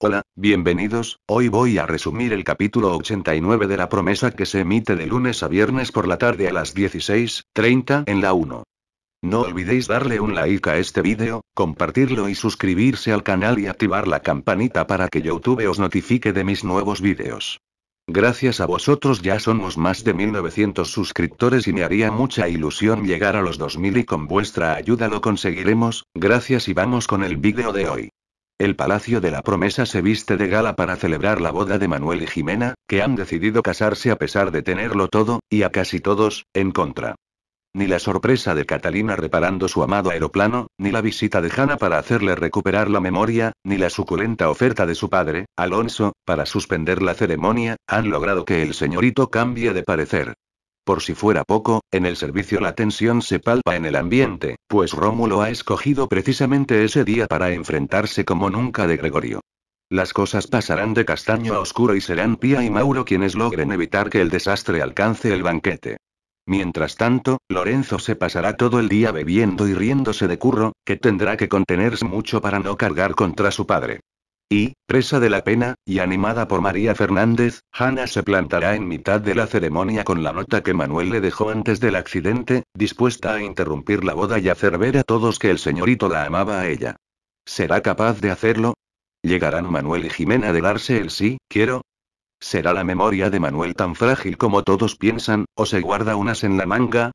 Hola, bienvenidos, hoy voy a resumir el capítulo 89 de la promesa que se emite de lunes a viernes por la tarde a las 16.30 en la 1. No olvidéis darle un like a este vídeo, compartirlo y suscribirse al canal y activar la campanita para que YouTube os notifique de mis nuevos vídeos. Gracias a vosotros ya somos más de 1900 suscriptores y me haría mucha ilusión llegar a los 2000 y con vuestra ayuda lo conseguiremos, gracias y vamos con el vídeo de hoy. El Palacio de la Promesa se viste de gala para celebrar la boda de Manuel y Jimena, que han decidido casarse a pesar de tenerlo todo, y a casi todos, en contra. Ni la sorpresa de Catalina reparando su amado aeroplano, ni la visita de Hannah para hacerle recuperar la memoria, ni la suculenta oferta de su padre, Alonso, para suspender la ceremonia, han logrado que el señorito cambie de parecer. Por si fuera poco, en el servicio la tensión se palpa en el ambiente, pues Rómulo ha escogido precisamente ese día para enfrentarse como nunca de Gregorio. Las cosas pasarán de castaño a oscuro y serán Pía y Mauro quienes logren evitar que el desastre alcance el banquete. Mientras tanto, Lorenzo se pasará todo el día bebiendo y riéndose de Curro, que tendrá que contenerse mucho para no cargar contra su padre. Y, presa de la pena, y animada por María Fernández, Hannah se plantará en mitad de la ceremonia con la nota que Manuel le dejó antes del accidente, dispuesta a interrumpir la boda y hacer ver a todos que el señorito la amaba a ella. ¿Será capaz de hacerlo? ¿Llegarán Manuel y Jimena a darse el sí, quiero? ¿Será la memoria de Manuel tan frágil como todos piensan, o se guarda unas en la manga?